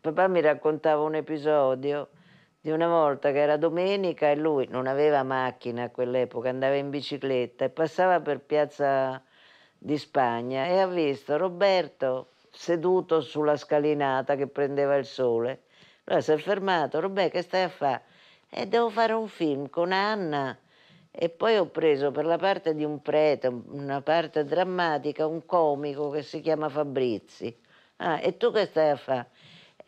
Papà mi raccontava un episodio di una volta che era domenica e lui non aveva macchina a quell'epoca, andava in bicicletta e passava per Piazza di Spagna e ha visto Roberto seduto sulla scalinata che prendeva il sole. Allora si è fermato, Roberto che stai a fare? E eh, devo fare un film con Anna. E poi ho preso per la parte di un prete, una parte drammatica, un comico che si chiama Fabrizi. Ah, e tu che stai a fare?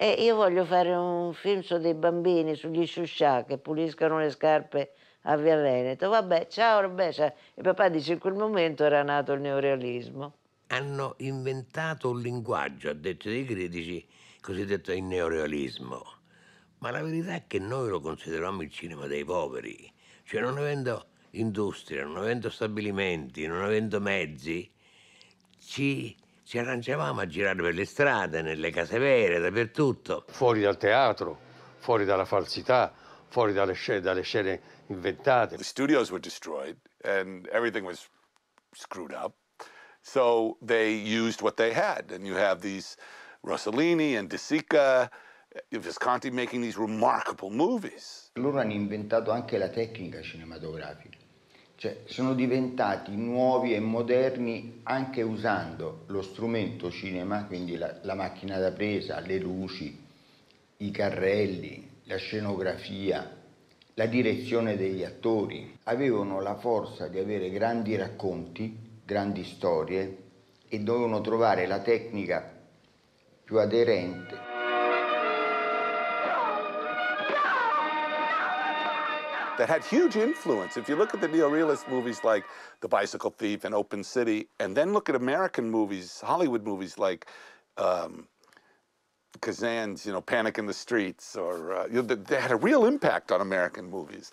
E io voglio fare un film su dei bambini, sugli sciuscià che puliscono le scarpe a Via Veneto. Vabbè, ciao Rebecca. E papà dice in quel momento era nato il neorealismo. Hanno inventato un linguaggio, a detto dei critici, cosiddetto il neorealismo. Ma la verità è che noi lo consideravamo il cinema dei poveri. Cioè, non avendo industria, non avendo stabilimenti, non avendo mezzi, ci ci arrangiavamo a girare per le strade, nelle case vere, dappertutto. Fuori dal teatro, fuori dalla falsità, fuori dalle scene, dalle scene inventate. The studios were destroyed and everything was screwed up. So they used what they had. And you have these Rossellini and De Sica, Visconti making these remarkable movies. Loro hanno inventato anche la tecnica cinematografica cioè, sono diventati nuovi e moderni anche usando lo strumento cinema, quindi la, la macchina da presa, le luci, i carrelli, la scenografia, la direzione degli attori. Avevano la forza di avere grandi racconti, grandi storie e dovevano trovare la tecnica più aderente. that had huge influence. If you look at the neorealist movies like The Bicycle Thief and Open City, and then look at American movies, Hollywood movies like um, Kazan's, you know, Panic in the Streets, or uh, you know, they had a real impact on American movies.